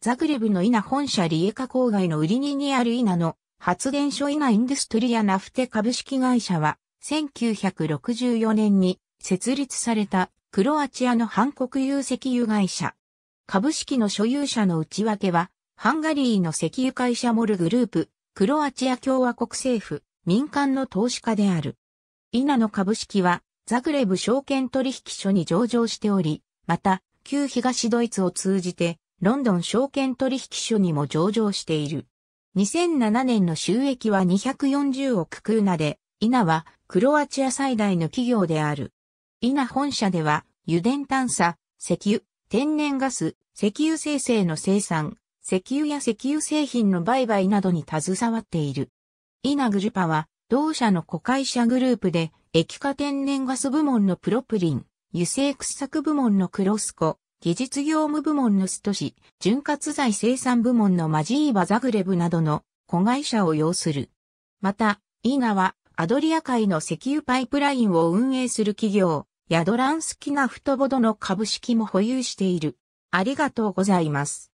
ザグレブのイナ本社リエカ郊外の売りににあるイナの発電所ナインドストリアナフテ株式会社は1964年に設立されたクロアチアの韓国有石油会社。株式の所有者の内訳はハンガリーの石油会社モルグループ、クロアチア共和国政府、民間の投資家である。イナの株式はザグレブ証券取引所に上場しており、また、旧東ドイツを通じてロンドン証券取引所にも上場している。2007年の収益は240億クーナで、イナはクロアチア最大の企業である。イナ本社では、油田探査、石油、天然ガス、石油生成の生産、石油や石油製品の売買などに携わっている。イナグルパは、同社の子会社グループで、液化天然ガス部門のプロプリン、油性掘削部門のクロスコ、技術業務部門のストシ、潤滑剤生産部門のマジーバザグレブなどの子会社を要する。また、イーナはアドリア海の石油パイプラインを運営する企業、ヤドランスキナフトボドの株式も保有している。ありがとうございます。